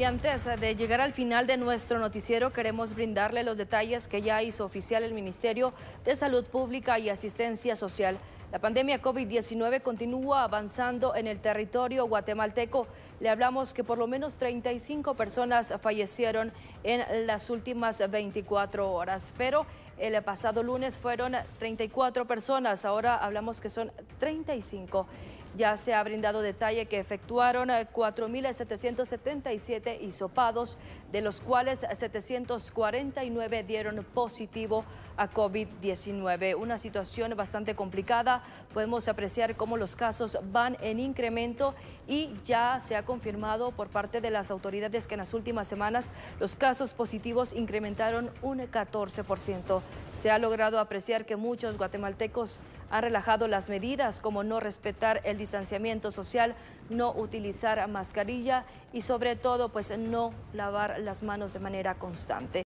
Y antes de llegar al final de nuestro noticiero, queremos brindarle los detalles que ya hizo oficial el Ministerio de Salud Pública y Asistencia Social. La pandemia COVID-19 continúa avanzando en el territorio guatemalteco. Le hablamos que por lo menos 35 personas fallecieron en las últimas 24 horas, pero el pasado lunes fueron 34 personas, ahora hablamos que son 35. Ya se ha brindado detalle que efectuaron 4.777 eh, hisopados, de los cuales 749 dieron positivo a COVID-19. Una situación bastante complicada. Podemos apreciar cómo los casos van en incremento y ya se ha confirmado por parte de las autoridades que en las últimas semanas los casos positivos incrementaron un 14%. Se ha logrado apreciar que muchos guatemaltecos han relajado las medidas como no respetar el distanciamiento social, no utilizar mascarilla y sobre todo pues no lavar las manos de manera constante.